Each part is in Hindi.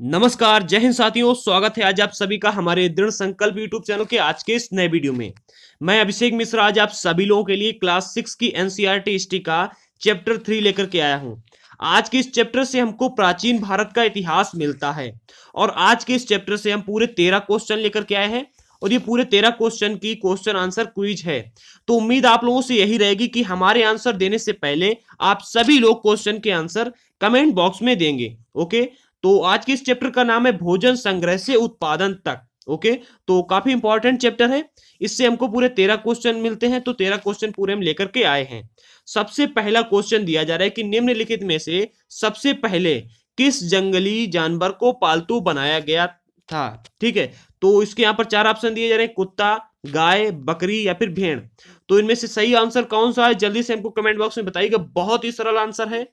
नमस्कार जय हिंद साथियों स्वागत है आज आप सभी का हमारे दृढ़ संकल्प यूट्यूब चैनल के आज के इस नए वीडियो में मैं अभिषेक मिश्रा आज आप सभी लोगों के लिए क्लास सिक्स की एनसीईआरटी हिस्ट्री e का चैप्टर थ्री लेकर के आया हूं आज के इस चैप्टर से हमको प्राचीन भारत का इतिहास मिलता है और आज के इस चैप्टर से हम पूरे तेरह क्वेश्चन लेकर के आए हैं और ये पूरे तेरह क्वेश्चन की क्वेश्चन आंसर क्विज है तो उम्मीद आप लोगों से यही रहेगी कि हमारे आंसर देने से पहले आप सभी लोग क्वेश्चन के आंसर कमेंट बॉक्स में देंगे ओके तो आज के इस चैप्टर का नाम है भोजन संग्रह से उत्पादन तक ओके तो काफी इंपॉर्टेंट चैप्टर है इससे हमको पूरे तेरह क्वेश्चन मिलते हैं तो तेरह क्वेश्चन पूरे हम लेकर के आए हैं सबसे पहला क्वेश्चन दिया जा रहा है कि निम्नलिखित में से सबसे पहले किस जंगली जानवर को पालतू बनाया गया था ठीक है तो इसके यहाँ पर चार ऑप्शन दिए जा रहे हैं कुत्ता गाय बकरी या फिर भेड़ तो इनमें से सही आंसर कौन सा है जल्दी से हमको कमेंट बॉक्स में बताइएगा बहुत ही सरल आंसर है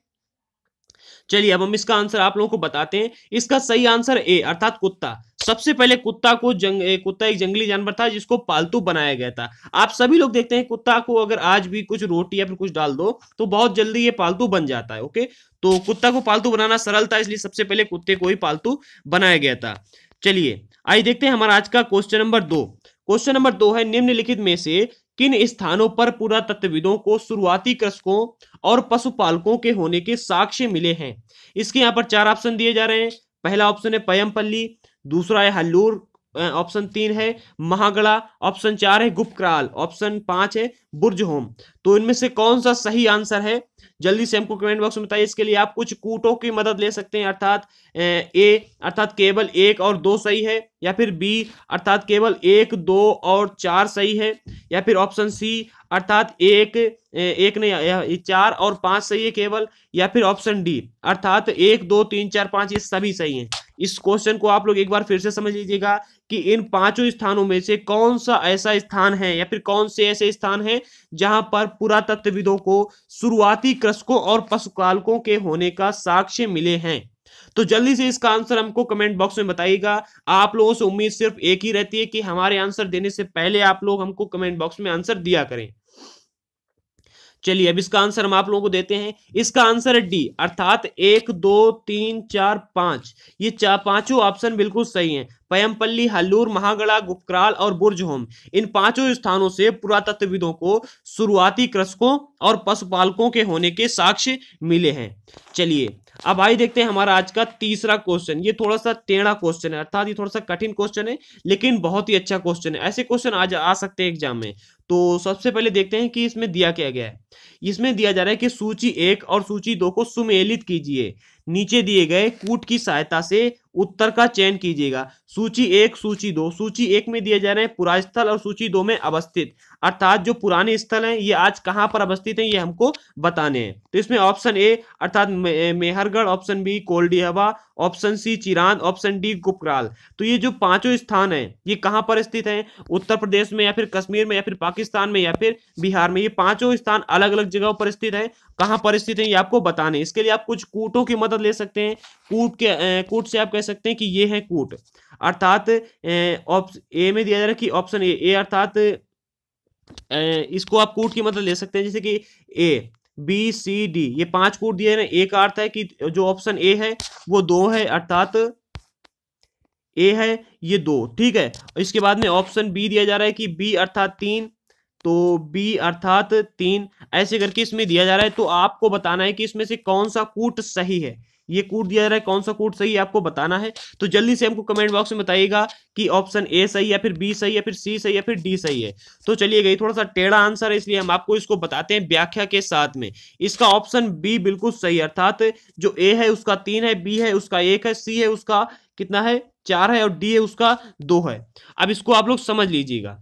चलिए अब हम इसका आंसर आप लोगों को बताते हैं इसका सही आंसर ए अर्थात कुत्ता सबसे पहले कुत्ता को जंग कुत्ता एक जंगली जानवर था जिसको पालतू बनाया गया था आप सभी लोग देखते हैं कुत्ता को अगर आज भी कुछ रोटी या फिर कुछ डाल दो तो बहुत जल्दी ये पालतू बन जाता है ओके तो कुत्ता को पालतू बनाना सरल था इसलिए सबसे पहले कुत्ते को ही पालतू बनाया गया था चलिए आइए देखते हैं हमारा आज का क्वेश्चन नंबर दो क्वेश्चन नंबर दो है निम्नलिखित में से किन स्थानों पर पुरातत्वविदों को शुरुआती कृषकों और पशुपालकों के होने के साक्ष्य मिले हैं इसके यहाँ पर चार ऑप्शन दिए जा रहे हैं पहला ऑप्शन है पयमपल्ली दूसरा है हल्लूर ऑप्शन तीन है महागड़ा ऑप्शन चार है गुप्तकाल ऑप्शन पांच है बुर्ज होम तो इनमें से कौन सा सही आंसर है जल्दी से हमको कमेंट बॉक्स में बताइए इसके लिए आप कुछ कूटों की मदद ले सकते हैं अर्थात ए अर्थात केवल एक और दो सही है या फिर बी अर्थात केवल एक दो और चार सही है या फिर ऑप्शन सी अर्थात एक एक नहीं चार और पांच सही है केवल या फिर ऑप्शन डी अर्थात एक दो तीन चार पांच ये सभी सही है इस क्वेश्चन को आप लोग एक बार फिर से समझ लीजिएगा कि इन पांचों स्थानों में से कौन सा ऐसा स्थान है या फिर कौन से ऐसे स्थान है जहां पर पुरातत्वविदों को शुरुआती कृषकों और पशुपालकों के होने का साक्ष्य मिले हैं तो जल्दी से इसका आंसर हमको कमेंट बॉक्स में बताइएगा आप लोगों से उम्मीद सिर्फ एक ही रहती है कि हमारे आंसर देने से पहले आप लोग हमको कमेंट बॉक्स में आंसर दिया करें चलिए अब इसका आंसर हम आप लोगों को देते हैं इसका आंसर है डी अर्थात एक दो तीन चार पांच ये चार पांचों ऑप्शन बिल्कुल सही हैं पयमपल्ली हल्लूर महागड़ा गुपकराल और बुर्जहोम इन पांचों स्थानों से पुरातत्वविदों को शुरुआती कृषकों और पशुपालकों के होने के साक्ष्य मिले हैं चलिए अब आइए देखते हैं हमारा आज का तीसरा क्वेश्चन ये थोड़ा सा टेढ़ा क्वेश्चन है अर्थात ये थोड़ा सा कठिन क्वेश्चन है लेकिन बहुत ही अच्छा क्वेश्चन है ऐसे क्वेश्चन आज आ सकते हैं एग्जाम में तो सबसे पहले देखते हैं कि इसमें दिया क्या गया है इसमें दिया जा रहा है कि सूची एक और सूची दो को सुमेलित कीजिए नीचे दिए गए कूट की सहायता से उत्तर का चयन कीजिएगा सूची एक सूची दो सूची एक में दिया जा रहे हैं पुरास्थल और सूची दो में अवस्थित अर्थात जो पुराने स्थल हैं ये आज कहाँ पर अवस्थित हैं ये हमको बताने हैं तो इसमें ऑप्शन ए अर्थात मेहरगढ़ ऑप्शन बी हवा option C Chirand option D गुपराल तो ये जो पांचों स्थान है ये कहाँ पर स्थित है उत्तर प्रदेश में या फिर कश्मीर में या फिर पाकिस्तान में या फिर बिहार में ये पांचों स्थान अलग अलग जगहों पर स्थित है कहाँ पर स्थित है ये आपको बताने इसके लिए आप कुछ कूटों की मदद ले सकते हैं कूट के कूट से आप कह सकते हैं कि ये है कूट अर्थात ए में दिया जा रहा है कि ऑप्शन ए ए अर्थात इसको आप कूट की मदद ले सकते हैं जैसे कि ए बी सी डी ये पांच कूट दिए ना ए का अर्थ है कि जो ऑप्शन ए है वो दो है अर्थात ए है ये दो ठीक है इसके बाद में ऑप्शन बी दिया जा रहा है कि बी अर्थात तीन तो बी अर्थात तीन ऐसे करके इसमें दिया जा रहा है तो आपको बताना है कि इसमें से कौन सा कूट सही है ये कूट दिया जा रहा है कौन सा कूट सही है आपको बताना है तो जल्दी से हमको कमेंट बॉक्स में बताइएगा कि ऑप्शन ए सही है फिर बी सही है फिर सी सही है फिर डी सही है तो चलिए गई थोड़ा सा टेढ़ा आंसर है इसलिए हम आपको इसको बताते हैं व्याख्या के साथ में इसका ऑप्शन बी बिल्कुल सही अर्थात जो ए है उसका तीन है बी है उसका एक है सी है उसका कितना है चार है और डी है उसका दो है अब इसको आप लोग समझ लीजिएगा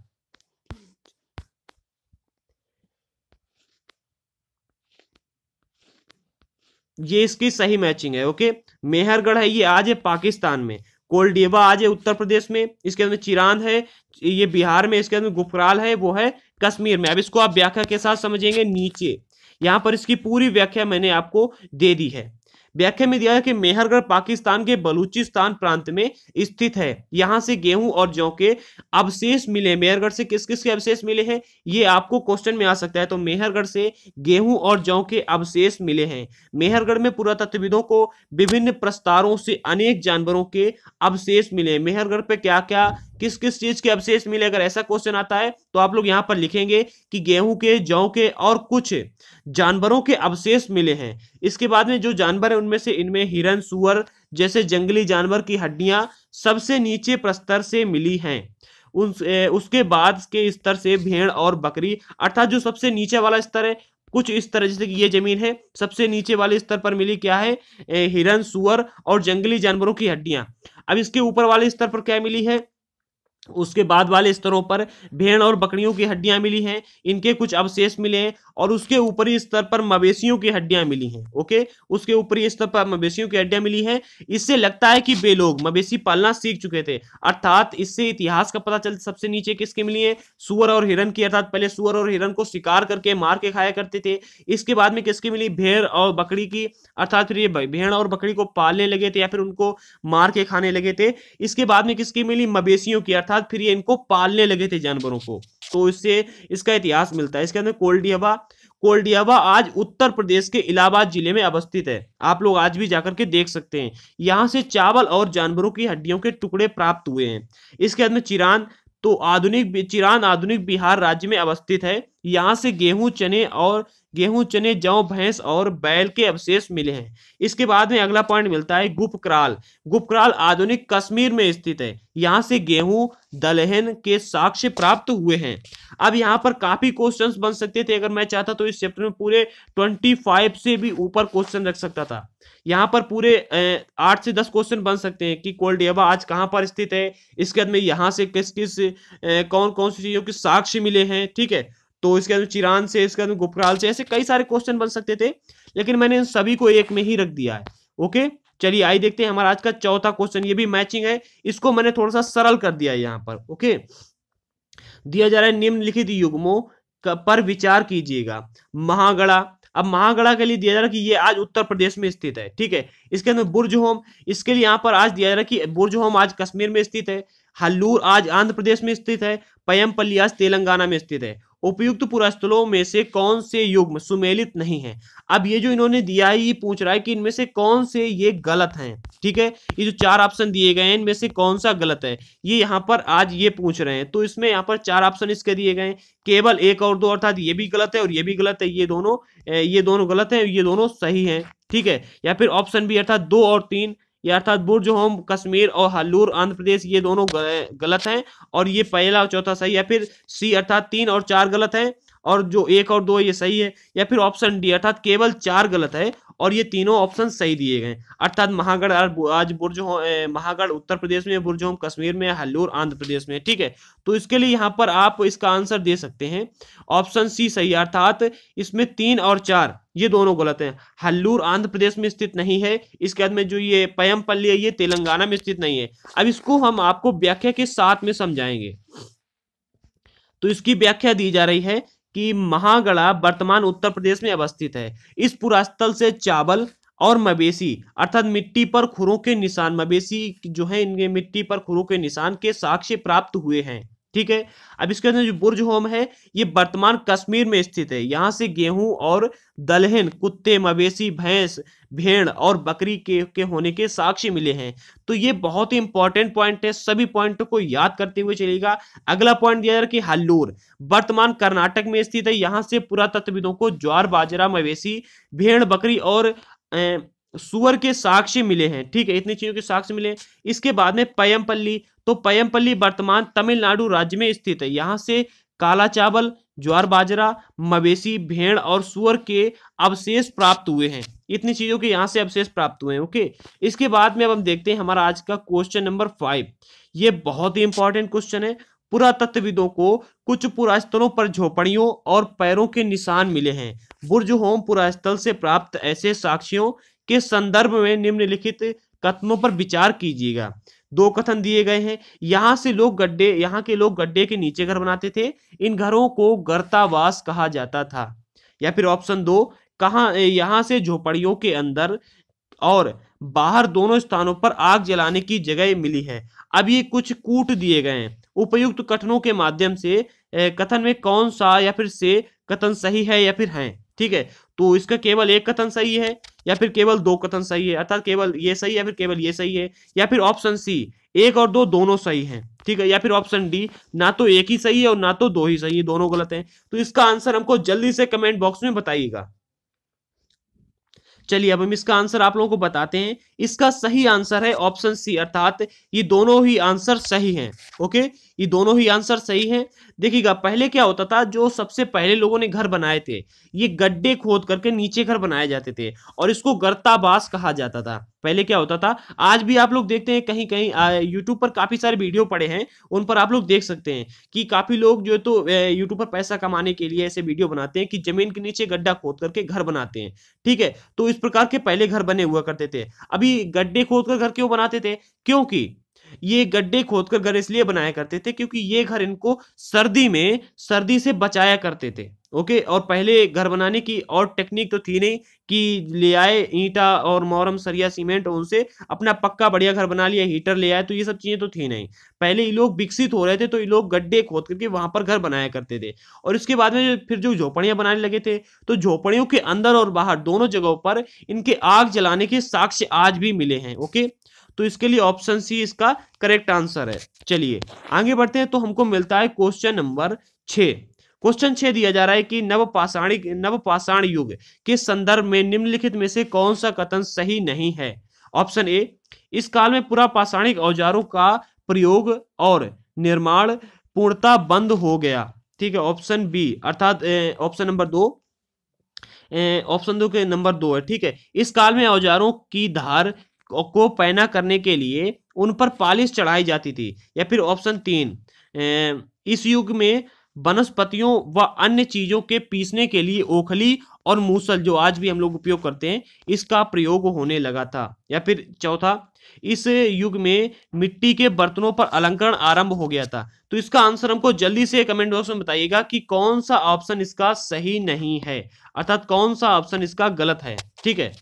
ये इसकी सही मैचिंग है ओके मेहरगढ़ है ये आज है पाकिस्तान में कोलडेवा आज है उत्तर प्रदेश में इसके अंदर चिरांद है ये बिहार में इसके अंदर गुफराल है वो है कश्मीर में अब इसको आप व्याख्या के साथ समझेंगे नीचे यहाँ पर इसकी पूरी व्याख्या मैंने आपको दे दी है व्याख्या में दिया है कि मेहरगढ़ पाकिस्तान के बलूचिस्तान प्रांत में स्थित है यहाँ से गेहूं और जौ के अवशेष मिले मेहरगढ़ से किस किस के अवशेष मिले हैं ये आपको क्वेश्चन में आ सकता है तो मेहरगढ़ से गेहूं और जौ के अवशेष मिले हैं मेहरगढ़ में पुरातत्वविदों को विभिन्न प्रस्तारों से अनेक जानवरों के अवशेष मिले मेहरगढ़ पे क्या क्या किस किस चीज के अवशेष मिले अगर ऐसा क्वेश्चन आता है तो आप लोग यहाँ पर लिखेंगे कि गेहूं के जौ के और कुछ जानवरों के अवशेष मिले हैं इसके बाद में जो जानवर है उनमें से इनमें हिरन सुअर जैसे जंगली जानवर की हड्डियां सबसे नीचे प्रस्तर से मिली हैं उन उसके बाद के स्तर से भेड़ और बकरी अर्थात जो सबसे नीचे वाला स्तर है कुछ इस तरह जैसे कि ये जमीन है सबसे नीचे वाले स्तर पर मिली क्या है हिरन सुअर और जंगली जानवरों की हड्डियां अब इसके ऊपर वाले स्तर पर क्या मिली है उसके बाद वाले स्तरों पर भेड़ और बकरियों की हड्डियां मिली हैं इनके कुछ अवशेष मिले हैं और उसके ऊपरी स्तर पर मवेशियों की हड्डियां मिली हैं ओके उसके ऊपरी स्तर पर मवेशियों की हड्डियां मिली हैं इससे लगता है कि वे लोग मवेशी पालना सीख चुके थे अर्थात इससे इतिहास का पता चल सबसे नीचे किसके मिली है सुअर और हिरन की अर्थात पहले सुअर और हिरन को शिकार करके मार के खाया करते थे इसके बाद में किसकी मिली भेड़ और बकरी की अर्थात फिर ये भेड़ और बकरी को पालने लगे थे या फिर उनको मार के खाने लगे थे इसके बाद में किसकी मिली मवेशियों की अर्थात अर्थात फिर ये इनको पालने लगे थे जानवरों को तो इससे इसका इतिहास मिलता है इसके अंदर कोल्डियाबा कोल्डियाबा आज उत्तर प्रदेश के इलाहाबाद जिले में अवस्थित है आप लोग आज भी जाकर के देख सकते हैं यहाँ से चावल और जानवरों की हड्डियों के टुकड़े प्राप्त हुए हैं इसके अंदर चिरान तो आधुनिक चिरान आधुनिक बिहार राज्य में अवस्थित है यहाँ से गेहूं चने और गेहूं चने जौ भैंस और बैल के अवशेष मिले हैं इसके बाद में अगला पॉइंट मिलता है गुपक्राल गुपक्राल आधुनिक कश्मीर में स्थित है यहाँ से गेहूं दलहन के साक्ष्य प्राप्त हुए हैं अब यहाँ पर काफी क्वेश्चंस बन सकते थे अगर मैं चाहता तो इस चैप्टर में पूरे 25 से भी ऊपर क्वेश्चन रख सकता था यहाँ पर पूरे आठ से दस क्वेश्चन बन सकते हैं कि कोलडेवा आज कहाँ पर स्थित है इसके बाद में यहाँ से किस किस कौन कौन सी चीजों के साक्ष्य मिले हैं ठीक है तो इसके अंदर चिरान से इसके अंदर गुपराल से ऐसे कई सारे क्वेश्चन बन सकते थे लेकिन मैंने इन सभी को एक में ही रख दिया है ओके चलिए आई देखते हैं हमारा आज का चौथा क्वेश्चन ये भी मैचिंग है इसको मैंने थोड़ा सा सरल कर दिया है यहाँ पर ओके दिया जा रहा है निम्नलिखित युग्मों पर विचार कीजिएगा महागढ़ा अब महागढ़ा के लिए दिया जा रहा है कि ये आज उत्तर प्रदेश में स्थित है ठीक है इसके अंदर बुर्ज होम इसके लिए यहाँ पर आज दिया जा रहा है कि बुर्ज होम आज कश्मीर में स्थित है हल्लूर आज आंध्र प्रदेश में स्थित है पयमपल्ली आज तेलंगाना में स्थित है उपयुक्त पुरास्थलों में से कौन से युग्म सुमेलित नहीं है अब ये जो इन्होंने दिया है ये पूछ रहा है कि इनमें से कौन से ये गलत हैं ठीक है ये जो चार ऑप्शन दिए गए हैं इनमें से कौन सा गलत है ये यहाँ पर आज ये पूछ रहे हैं तो इसमें यहाँ पर चार ऑप्शन इसके दिए गए हैं केवल एक और दो अर्थात ये भी गलत है और ये भी गलत है ये दोनों ये दोनों गलत है ये दोनों सही है ठीक है या फिर ऑप्शन भी अर्थात दो और तीन ये अर्थात बुर्ज होम कश्मीर और हल्लूर आंध्र प्रदेश ये दोनों गलत हैं और ये पहला और चौथा सही है फिर सी अर्थात तीन और चार गलत है और जो एक और दो ये सही है या फिर ऑप्शन डी अर्थात केवल चार गलत है और ये तीनों ऑप्शन सही दिए गए अर्थात महागढ़ आज बुर्ज महागढ़ उत्तर प्रदेश में बुर्ज होम कश्मीर में हल्लूर आंध्र प्रदेश में ठीक है तो इसके लिए यहाँ पर आप इसका आंसर दे सकते हैं ऑप्शन सी सही अर्थात इसमें तीन और चार ये दोनों गलत हैं हल्लूर आंध्र प्रदेश में स्थित नहीं है इसके बाद में जो ये पयमपल्ली है ये तेलंगाना में स्थित नहीं है अब इसको हम आपको व्याख्या के साथ में समझाएंगे तो इसकी व्याख्या दी जा रही है कि महागड़ा वर्तमान उत्तर प्रदेश में अवस्थित है इस पुरास्थल से चावल और मवेशी अर्थात मिट्टी पर खुरों के निशान मवेशी जो है इनके मिट्टी पर खुरों के निशान के साक्ष्य प्राप्त हुए हैं ठीक है अब इसके अंदर जो बुर्ज होम है ये वर्तमान कश्मीर में स्थित है यहाँ से गेहूं और दलहन कुत्ते मवेशी भैंस भेड़ और बकरी के के होने के साक्ष्य मिले हैं तो ये बहुत ही इंपॉर्टेंट पॉइंट है सभी पॉइंटों को याद करते हुए चलेगा अगला पॉइंट दिया जा रहा है कि हल्लूर वर्तमान कर्नाटक में स्थित है यहाँ से पुरातत्वविदों को ज्वार बाजरा मवेशी भेड़ बकरी और ए, सुअर के साक्ष्य मिले हैं ठीक है इतनी चीजों के साक्ष्य मिले इसके बाद में पयमपल्ली तो पयमपल्ली वर्तमान तमिलनाडु राज्य में स्थित है यहाँ से काला चावल ज्वार बाजरा मवेशी भेड़ और सुअर के अवशेष प्राप्त हुए हैं इतनी चीजों के यहाँ से अवशेष प्राप्त हुए हैं ओके इसके बाद में अब हम देखते हैं हमारा आज का क्वेश्चन नंबर फाइव ये बहुत ही इंपॉर्टेंट क्वेश्चन है पुरातत्वविदों को कुछ पुरास्थलों पर झोपड़ियों और पैरों के निशान मिले हैं बुर्ज होम पुरास्थल से प्राप्त ऐसे साक्ष्यों के संदर्भ में निम्नलिखित कथनों पर विचार कीजिएगा दो कथन दिए गए हैं यहाँ से लोग गड्ढे यहाँ के लोग गड्ढे के नीचे घर बनाते थे इन घरों को गर्तावास कहा जाता था या फिर ऑप्शन दो कहा यहाँ से झोपड़ियों के अंदर और बाहर दोनों स्थानों पर आग जलाने की जगह मिली है अब ये कुछ कूट दिए गए हैं उपयुक्त कथनों के माध्यम से कथन में कौन सा या फिर से कथन सही है या फिर है ठीक है तो इसका केवल एक कथन सही है या फिर केवल दो कथन सही है अर्थात केवल ये सही है या फिर केवल ये सही है या फिर ऑप्शन सी एक और दो दोनों सही हैं ठीक है या फिर ऑप्शन डी ना तो एक ही सही है और ना तो दो ही सही है दोनों गलत हैं तो इसका आंसर हमको जल्दी से कमेंट बॉक्स में बताइएगा चलिए अब हम इसका आंसर आप लोगों को बताते हैं इसका सही आंसर है ऑप्शन सी अर्थात ये दोनों ही आंसर सही हैं ओके ये दोनों ही आंसर सही हैं देखिएगा पहले क्या होता था जो सबसे पहले लोगों ने घर बनाए थे ये गड्ढे खोद करके नीचे घर बनाए जाते थे और इसको गर्तावास कहा जाता था पहले क्या होता था आज भी आप लोग देखते हैं कहीं कहीं यूट्यूब पर काफ़ी सारे वीडियो पड़े हैं उन पर आप लोग देख सकते हैं कि काफ़ी लोग जो है तो यूट्यूब पर पैसा कमाने के लिए ऐसे वीडियो बनाते हैं कि जमीन के नीचे गड्ढा खोद करके घर बनाते हैं ठीक है तो इस प्रकार के पहले घर बने हुआ करते थे अभी गड्ढे खोद कर घर क्यों बनाते थे क्योंकि ये गड्ढे खोदकर घर इसलिए बनाया करते थे क्योंकि ये घर इनको सर्दी में सर्दी से बचाया करते थे ओके और पहले घर बनाने की और टेक्निक तो थी नहीं कि ले आए ईंटा और मोरम सरिया सीमेंट उनसे अपना पक्का बढ़िया घर बना लिया हीटर ले आए तो ये सब चीज़ें तो थी नहीं पहले ये लोग विकसित हो रहे थे तो ये लोग गड्ढे खोद करके वहां पर घर बनाया करते थे और इसके बाद में फिर जो झोपड़ियां बनाने लगे थे तो झोपड़ियों के अंदर और बाहर दोनों जगहों पर इनके आग जलाने के साक्ष्य आज भी मिले हैं ओके तो इसके लिए ऑप्शन सी इसका करेक्ट आंसर है चलिए आगे बढ़ते हैं तो हमको मिलता है क्वेश्चन नंबर छ क्वेश्चन छह दिया जा रहा है कि नवपाषाणी नवपाषाण युग के संदर्भ में निम्नलिखित में से कौन सा कथन सही नहीं है ऑप्शन ए इस काल में पूरा पाषाणिक औजारों का प्रयोग और निर्माण पूर्णता बंद हो गया ठीक है ऑप्शन बी अर्थात ऑप्शन नंबर दो ऑप्शन दो के नंबर दो है ठीक है इस काल में औजारों की धार को पैना करने के लिए उन पर पालिश चढ़ाई जाती थी या फिर ऑप्शन तीन इस युग में वनस्पतियों व अन्य चीजों के पीसने के लिए ओखली और मूसल जो आज भी हम लोग उपयोग करते हैं इसका प्रयोग होने लगा था या फिर चौथा इस युग में मिट्टी के बर्तनों पर अलंकरण आरंभ हो गया था तो इसका आंसर हमको जल्दी से कमेंट बॉक्स में बताइएगा कि कौन सा ऑप्शन इसका सही नहीं है अर्थात कौन सा ऑप्शन इसका गलत है ठीक है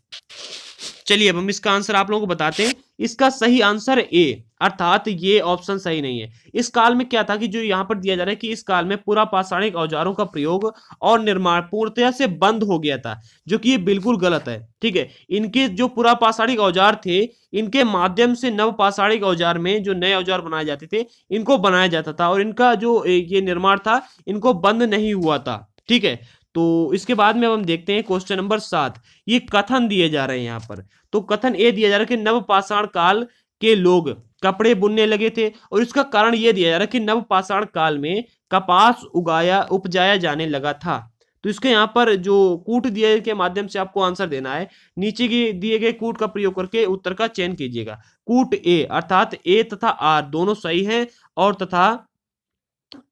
चलिए अब हम इसका आंसर आप लोगों को बताते हैं इसका सही आंसर ए अर्थात ये ऑप्शन सही नहीं है इस काल में क्या था कि जो यहाँ पर दिया जा रहा है कि इस काल में पूरा पाषाणिक औजारों का प्रयोग और निर्माण पूर्णतया से बंद हो गया था जो कि ये बिल्कुल गलत है ठीक है इनके जो पूरा पाषाणिक औजार थे इनके माध्यम से नव पाषाणिक औजार में जो नए औजार बनाए जाते थे इनको बनाया जाता था और इनका जो ये निर्माण था इनको बंद नहीं हुआ था ठीक है तो इसके बाद में अब हम देखते हैं क्वेश्चन नंबर सात ये कथन दिए जा रहे हैं यहाँ पर तो कथन ये दिया जा रहा है कि नवपाषाण काल के लोग कपड़े बुनने लगे थे और इसका कारण ये दिया जा रहा है कि नवपाषाण काल में कपास उगाया उपजाया जाने लगा था तो इसके यहाँ पर जो कूट दिए के माध्यम से आपको आंसर देना है नीचे के दिए गए कूट का प्रयोग करके उत्तर का चयन कीजिएगा कूट ए अर्थात ए तथा आर दोनों सही हैं और तथा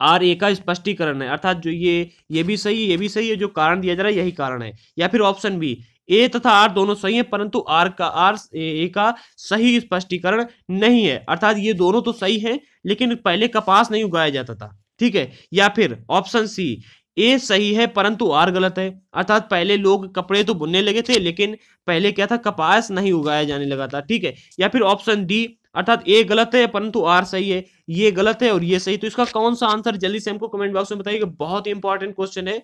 आर ए का स्पष्टीकरण है अर्थात जो ये ये भी सही है ये भी सही है जो कारण दिया जा रहा है यही कारण है या फिर ऑप्शन बी ए तथा आर दोनों सही है परंतु आर का आर ए का सही स्पष्टीकरण नहीं है अर्थात ये दोनों तो सही है लेकिन पहले कपास नहीं उगाया जाता था ठीक है या फिर ऑप्शन सी ए सही है परंतु आर गलत है अर्थात पहले लोग कपड़े तो बुनने लगे थे लेकिन पहले क्या था कपास नहीं उगाया जाने लगा था ठीक है या फिर ऑप्शन डी अर्थात ए गलत है परंतु आर सही है ये गलत है और ये सही तो इसका कौन सा आंसर जल्दी से हमको कमेंट बॉक्स में बताइए बहुत ही इंपॉर्टेंट क्वेश्चन है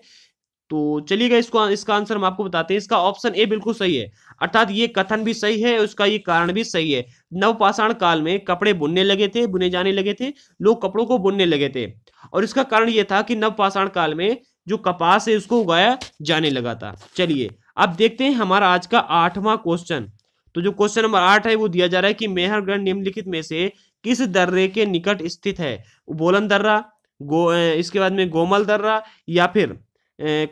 तो चलिएगा इसको इसका आंसर हम आपको बताते हैं इसका ऑप्शन ए बिल्कुल सही है अर्थात ये कथन भी सही है उसका ये कारण भी सही है नवपाषाण काल में कपड़े बुनने लगे थे बुने जाने लगे थे लोग कपड़ों को बुनने लगे थे और इसका कारण ये था कि नवपाषाण काल में जो कपास है उसको उगाया जाने लगा था चलिए अब देखते हैं हमारा आज का आठवां क्वेश्चन तो जो क्वेश्चन नंबर आठ है वो दिया जा रहा है कि मेहरगढ़ निम्नलिखित में से किस दर्रे के निकट स्थित है बोलन दर्रा गो इसके बाद में गोमल दर्रा या फिर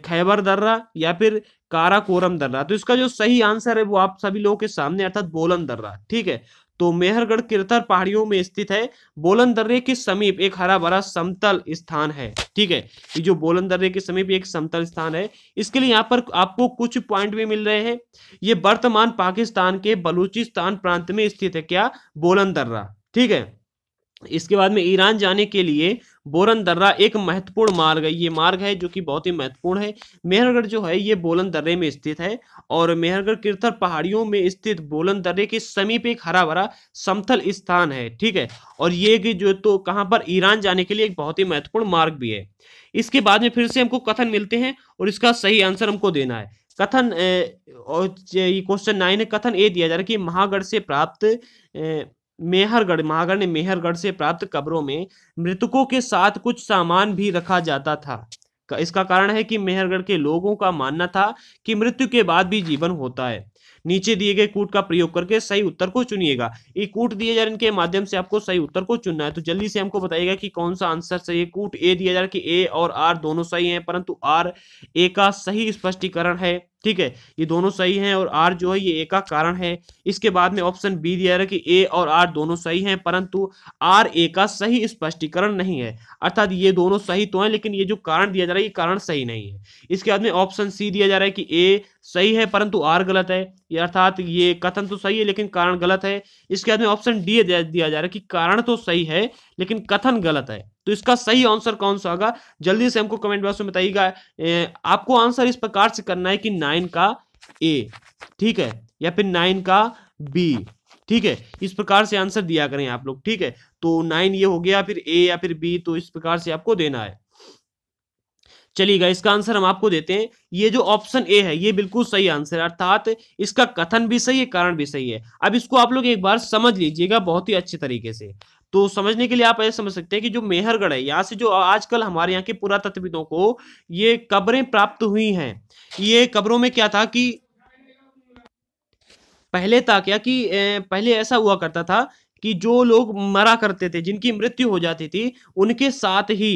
खैबर दर्रा या फिर काराकोरम दर्रा तो इसका जो सही आंसर है वो आप सभी लोगों के सामने अर्थात बोलन दर्रा ठीक है तो मेहरगढ़ किरतर पहाड़ियों में स्थित है बोलन दर्रे के समीप एक हरा भरा समतल स्थान है ठीक है ये जो बोलन दर्रे के समीप एक समतल स्थान है इसके लिए यहाँ पर आपको कुछ पॉइंट भी मिल रहे हैं ये वर्तमान पाकिस्तान के बलूचिस्तान प्रांत में स्थित है क्या बोलन दर्रा ठीक है इसके बाद में ईरान जाने के लिए बोरन दर्रा एक महत्वपूर्ण मार्ग है ये मार्ग है जो कि बहुत ही महत्वपूर्ण है मेहरगढ़ जो है ये बोलन दर्रे में स्थित है और मेहरगढ़ किरथर पहाड़ियों में स्थित बोलन दर्रे के समीप एक हरा भरा समथल स्थान है ठीक है और ये जो तो कहाँ पर ईरान जाने के लिए एक बहुत ही महत्वपूर्ण मार्ग भी है इसके बाद में फिर से हमको कथन मिलते हैं और इसका सही आंसर हमको देना है कथन और ये क्वेश्चन नाइन है कथन ए दिया जा रहा है कि महागढ़ से प्राप्त मेहरगढ़ महागढ़ मेहरगढ़ से प्राप्त कब्रों में मृतकों के साथ कुछ सामान भी रखा जाता था इसका कारण है कि मेहरगढ़ के लोगों का मानना था कि मृत्यु के बाद भी जीवन होता है नीचे दिए गए कूट का प्रयोग करके सही उत्तर को चुनिएगा ये कूट दिए जा रहे इनके माध्यम से आपको सही उत्तर को चुनना है तो जल्दी से हमको बताइएगा कि कौन सा आंसर सही है कूट ए दिया जा रहा है कि ए और आर दोनों सही है परंतु आर ए का सही स्पष्टीकरण है ठीक है ये दोनों सही हैं और आर जो है ये ए का कारण है इसके बाद में ऑप्शन बी दिया है कि ए और आर दोनों सही हैं परंतु आर ए का सही स्पष्टीकरण नहीं है अर्थात ये दोनों सही तो हैं लेकिन ये जो कारण दिया जा रहा है ये कारण सही नहीं है इसके बाद में ऑप्शन सी दिया जा रहा है कि ए सही है परंतु आर गलत है ये अर्थात ये कथन तो सही है लेकिन कारण गलत है इसके बाद में ऑप्शन डी दिया जा रहा है कि कारण तो सही है लेकिन कथन गलत है तो इसका सही आंसर कौन सा होगा जल्दी से हमको कमेंट बॉक्स में बताइएगा आपको आंसर इस प्रकार से करना है कि नाइन का ए ठीक है या फिर नाइन का बी ठीक है इस प्रकार से आंसर दिया करें आप लोग ठीक है तो नाइन ये हो गया फिर ए या फिर बी तो इस प्रकार से आपको देना है चलिएगा इसका आंसर हम आपको देते हैं ये जो ऑप्शन ए है ये बिल्कुल सही आंसर है अर्थात इसका कथन भी सही है कारण भी सही है अब इसको आप लोग एक बार समझ लीजिएगा बहुत ही अच्छे तरीके से तो समझने के लिए आप ये समझ सकते हैं कि जो मेहरगढ़ है यहाँ से जो आजकल हमारे यहाँ के पुरातत्वविदों को ये कब्रें प्राप्त हुई हैं ये कब्रों में क्या था कि पहले था क्या कि पहले ऐसा हुआ करता था कि जो लोग मरा करते थे जिनकी मृत्यु हो जाती थी उनके साथ ही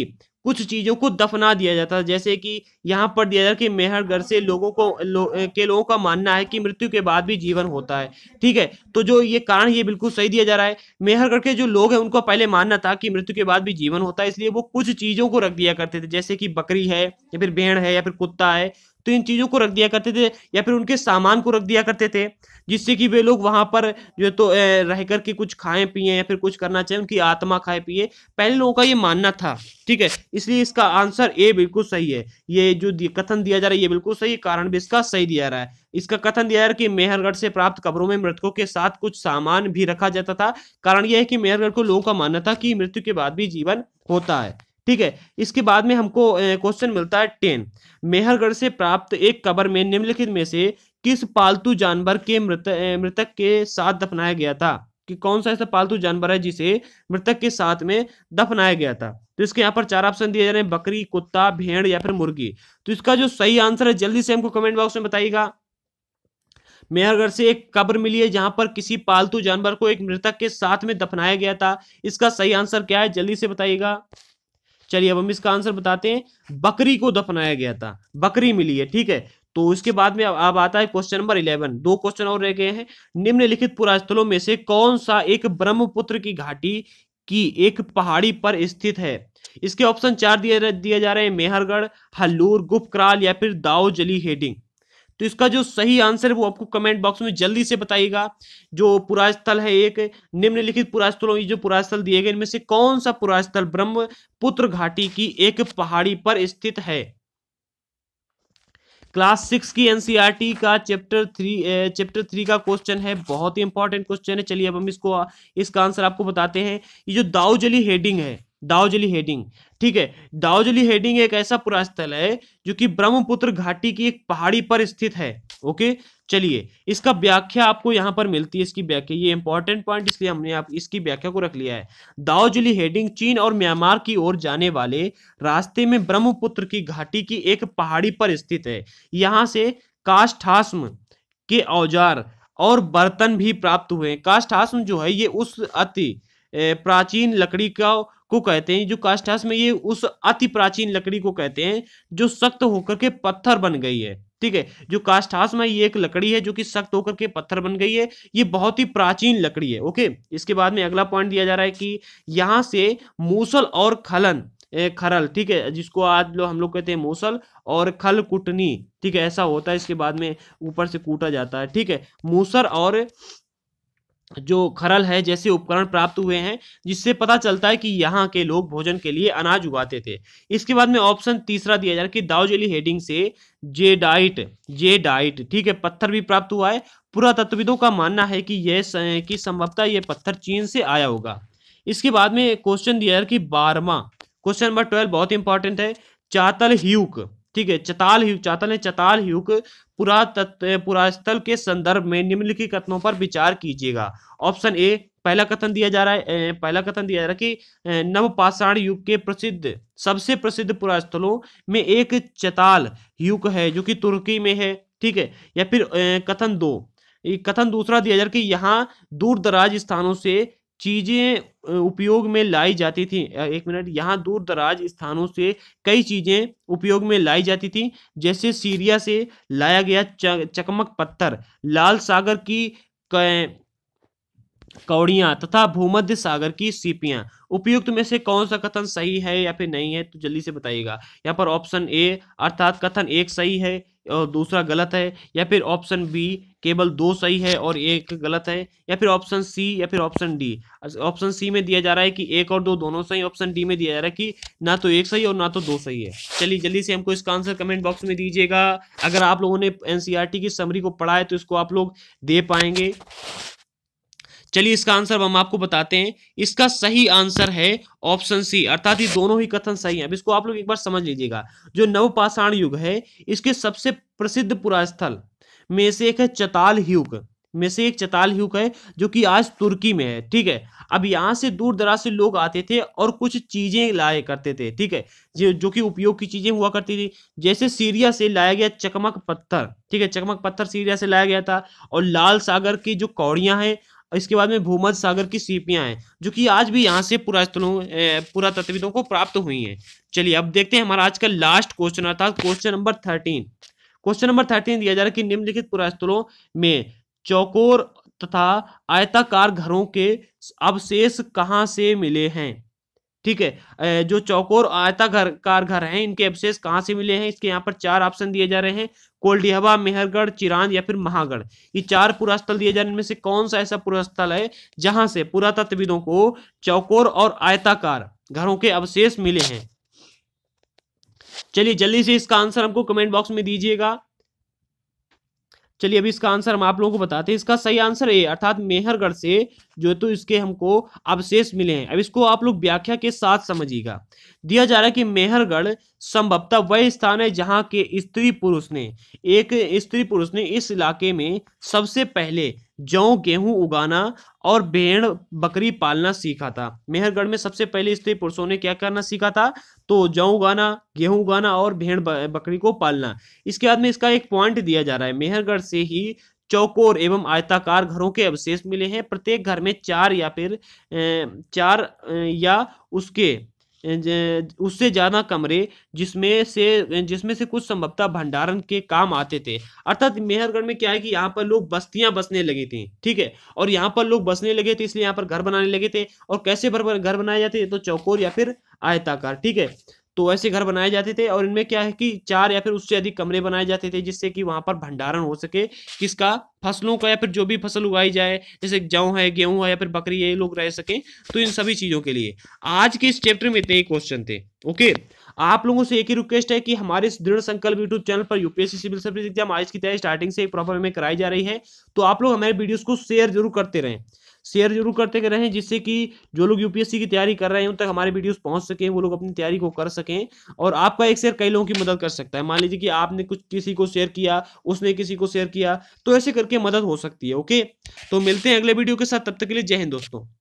कुछ चीज़ों को दफना दिया जाता है जैसे कि यहाँ पर दिया जाता है कि मेहरगढ़ से लोगों को लो, के लोगों का मानना है कि मृत्यु के बाद भी जीवन होता है ठीक है तो जो ये कारण ये बिल्कुल सही दिया जा रहा है मेहरगढ़ के जो लोग हैं उनको पहले मानना था कि मृत्यु के बाद भी जीवन होता है इसलिए वो कुछ चीज़ों को रख दिया करते थे जैसे कि बकरी है या फिर भेड़ है या फिर कुत्ता है तो इन चीज़ों को रख दिया करते थे या फिर उनके सामान को रख दिया करते थे जिससे कि वे लोग वहाँ पर जो तो रह करके कुछ खाएं पिए या फिर कुछ करना चाहें उनकी आत्मा खाए पिए पहले लोगों का ये मानना था ठीक है इसलिए इसका आंसर ए बिल्कुल सही है ये जो कथन दिया जा रहा है ये बिल्कुल सही कारण भी इसका सही दिया जा रहा है इसका कथन दिया जा रहा है कि मेहरगढ़ से प्राप्त कब्रों में मृतकों के साथ कुछ सामान भी रखा जाता था कारण यह है कि मेहरगढ़ को लोगों का मानना था कि मृत्यु के बाद भी जीवन होता है ठीक है इसके बाद में हमको क्वेश्चन मिलता है टेन मेहरगढ़ से प्राप्त एक कबर में निम्नलिखित में से किस पालतू जानवर के मृत मृतक के साथ दफनाया गया था कि कौन सा ऐसा पालतू जानवर है जिसे मृतक के साथ में दफनाया गया था तो इसके यहाँ पर चार ऑप्शन दिए जा रहे हैं बकरी कुत्ता भेड़ या फिर मुर्गी तो इसका जो सही आंसर है जल्दी से हमको कमेंट बॉक्स में बताइएगा मेहरगढ़ से एक कब्र मिली है जहां पर किसी पालतू जानवर को एक मृतक के साथ में दफनाया गया था इसका सही आंसर क्या है जल्दी से बताइएगा चलिए अब हम इसका आंसर बताते हैं बकरी को दफनाया गया था बकरी मिली है ठीक है तो इसके बाद में अब आता है क्वेश्चन नंबर इलेवन दो क्वेश्चन और रह गए हैं निम्नलिखित पुरास्थलों में से कौन सा एक ब्रह्मपुत्र की घाटी की एक पहाड़ी पर स्थित है इसके ऑप्शन चार दिए दिए जा रहे हैं मेहरगढ़ हल्लूर गुप्त या फिर दाओ जली हेडिंग तो इसका जो सही आंसर है वो आपको कमेंट बॉक्स में जल्दी से बताइएगा जो पुरास्थल है एक निम्नलिखित पुरास्थलों ये जो पुरास्थल दिए गए इनमें से कौन सा पुरास्थल ब्रह्मपुत्र घाटी की एक पहाड़ी पर स्थित है क्लास सिक्स की एनसीईआरटी e का चैप्टर थ्री चैप्टर थ्री का क्वेश्चन है बहुत ही इंपॉर्टेंट क्वेश्चन है चलिए अब हम इसको इसका आंसर आपको बताते हैं ये जो दाऊजली हेडिंग है दाऊजली हेडिंग ठीक है दाउजली हेडिंग एक ऐसा पुरास्थल है जो कि ब्रह्मपुत्र घाटी की एक पहाड़ी पर स्थित है ओके चलिए इसका व्याख्या आपको यहां पर मिलती है इसकी व्याख्या ये इंपॉर्टेंट पॉइंट इसलिए हमने आप इसकी व्याख्या को रख लिया है दाओजुली हेडिंग चीन और म्यांमार की ओर जाने वाले रास्ते में ब्रह्मपुत्र की घाटी की एक पहाड़ी पर स्थित है यहाँ से काष्ठास्म के औजार और बर्तन भी प्राप्त हुए काष्ठास्म जो है ये उस अति प्राचीन लकड़ी का को कहते हैं जो काष्ठास में ये उस अति प्राचीन लकड़ी को कहते हैं जो सख्त होकर के पत्थर बन गई है ठीक है जो काष्ठास में ये एक लकड़ी है जो कि सख्त होकर के पत्थर बन गई है ये बहुत ही प्राचीन लकड़ी है ओके इसके बाद में अगला पॉइंट दिया जा रहा है कि यहाँ से मूसल और खलन खरल ठीक है जिसको आज लो हम लोग कहते हैं मूसल और खल कुटनी ठीक है ऐसा होता है इसके बाद में ऊपर से कूटा जाता है ठीक है मूसल और जो खरल है जैसे उपकरण प्राप्त हुए हैं जिससे पता चलता है कि यहाँ के लोग भोजन के लिए अनाज उगाते थे इसके बाद में ऑप्शन तीसरा दिया जा रहा है कि दाउजेली हेडिंग से जे डाइट जे डाइट ठीक है पत्थर भी प्राप्त हुआ है पुरातत्वविदों का मानना है कि यह कि संभवतः यह पत्थर चीन से आया होगा इसके बाद में क्वेश्चन दिया जा रहा है कि बारवा क्वेश्चन नंबर ट्वेल्व बहुत इंपॉर्टेंट है चातल ह्यूक ठीक है चताल ह्यूग चातल चताल ह्यूग पुरातत्व पुरास्थल के संदर्भ में निम्नलिखित कथनों पर विचार कीजिएगा ऑप्शन ए पहला कथन दिया जा रहा है पहला कथन दिया जा रहा है कि नवपाषाण युग के प्रसिद्ध सबसे प्रसिद्ध पुरास्थलों में एक चताल युग है जो कि तुर्की में है ठीक है या फिर कथन दो कथन दूसरा दिया जा रहा है कि यहाँ दूर दराज स्थानों से चीज़ें उपयोग में लाई जाती थी एक मिनट यहाँ दूर दराज स्थानों से कई चीज़ें उपयोग में लाई जाती थी जैसे सीरिया से लाया गया चकमक पत्थर लाल सागर की कौड़ियाँ तथा भूमध्य सागर की सीपियाँ उपयुक्त में से कौन सा कथन सही है या फिर नहीं है तो जल्दी से बताइएगा यहाँ पर ऑप्शन ए अर्थात कथन एक सही है और दूसरा गलत है या फिर ऑप्शन बी केवल दो सही है और एक गलत है या फिर ऑप्शन सी या फिर ऑप्शन डी ऑप्शन सी में दिया जा रहा है कि एक और दो दोनों सही ऑप्शन डी में दिया जा रहा है कि ना तो एक सही और ना तो दो सही है चलिए जल्दी से हमको इसका आंसर कमेंट बॉक्स में दीजिएगा अगर आप लोगों ने एनसीईआरटी e की समरी को पढ़ा है तो इसको आप लोग दे पाएंगे चलिए इसका आंसर हम आपको बताते हैं इसका सही आंसर है ऑप्शन सी अर्थात ये दोनों ही कथन सही है अब इसको आप लोग एक बार समझ लीजिएगा जो नवपाषाण युग है इसके सबसे प्रसिद्ध पुरास्थल में से एक है चताल युग में से एक चताल युग है जो कि आज तुर्की में है ठीक है अब यहाँ से दूर दराज से लोग आते थे और कुछ चीज़ें लाए करते थे ठीक है जो जो कि उपयोग की चीज़ें हुआ करती थी जैसे सीरिया से लाया गया चकमक पत्थर ठीक है चकमक पत्थर सीरिया से लाया गया था और लाल सागर की जो कौड़ियाँ हैं इसके बाद में भूमध सागर की सीपियां हैं जो कि आज भी यहाँ से पुरातनों पुरातत्वविदों को प्राप्त हुई हैं चलिए अब देखते हैं हमारा आज का लास्ट क्वेश्चन अर्थात question number thirteen question number thirteen दिया जा रहा है कि निम्नलिखित पुरास्थलों में चौकोर तथा आयताकार घरों के अवशेष कहाँ से मिले हैं ठीक है जो चौकोर आयताकार कार घर हैं इनके अवशेष कहाँ से मिले हैं इसके यहाँ पर चार ऑप्शन दिए जा रहे हैं कोल्डिहवा मेहरगढ़ चिरांद या फिर महागढ़ ये चार पुरास्थल दिए जा रहे हैं इनमें से कौन सा ऐसा पुरास्थल है जहां से पुरातत्वविदों को चौकोर और आयताकार घरों के अवशेष मिले हैं चलिए जल्दी से इसका आंसर हमको कमेंट बॉक्स में दीजिएगा चलिए अभी इसका आंसर हम आप लोगों को बताते हैं इसका सही आंसर ए अर्थात मेहरगढ़ से जो तो इसके हमको अवशेष मिले हैं अब इसको आप लोग व्याख्या के साथ समझिएगा दिया जा रहा है कि मेहरगढ़ संभवतः वह स्थान है जहां के स्त्री पुरुष ने एक स्त्री पुरुष ने इस इलाके में सबसे पहले जौ गेहूं उगाना और भेड़ बकरी पालना सीखा था मेहरगढ़ में सबसे पहले स्त्री पुरुषों ने क्या करना सीखा था तो जौ उगाना गेहूं उगाना और भेड़ बकरी को पालना इसके बाद में इसका एक पॉइंट दिया जा रहा है मेहरगढ़ से ही चौकोर एवं आयताकार घरों के अवशेष मिले हैं प्रत्येक घर में चार या फिर चार या उसके उससे ज़्यादा कमरे जिसमें से जिसमें से कुछ संभवतः भंडारण के काम आते थे अर्थात मेहरगढ़ में क्या है कि यहाँ पर लोग बस्तियां बसने लगी थी ठीक है और यहाँ पर लोग बसने लगे थे इसलिए यहाँ पर घर बनाने लगे थे और कैसे घर बनाए जाते तो चौकोर या फिर आयताकार ठीक है तो ऐसे घर बनाए जाते थे और इनमें क्या है कि चार या फिर उससे अधिक कमरे बनाए जाते थे जिससे कि वहाँ पर भंडारण हो सके किसका फसलों का या फिर जो भी फसल उगाई जाए जैसे जौ है गेहूँ है या फिर बकरी है ये लोग रह सके तो इन सभी चीज़ों के लिए आज के इस चैप्टर में इतने ही क्वेश्चन थे ओके आप लोगों से एक ही रिक्वेस्ट है कि हमारे इस दृढ़ संकल्प यूट्यूब चैनल पर यूपीएससी सिविल सर्विस एग्जाम आज की तरह स्टार्टिंग से एक प्रॉपर में कराई जा रही है तो आप लोग हमारे वीडियोस को शेयर जरूर करते रहें शेयर जरूर करते रहें जिससे कि जो लोग यूपीएससी की तैयारी कर रहे हैं उन तक हमारे वीडियोस पहुंच सकें वो लोग अपनी तैयारी को कर सकें और आपका एक शेयर कई लोगों की मदद कर सकता है मान लीजिए कि आपने कुछ किसी को शेयर किया उसने किसी को शेयर किया तो ऐसे करके मदद हो सकती है ओके तो मिलते हैं अगले वीडियो के साथ तब तक के लिए जय हिंद दोस्तों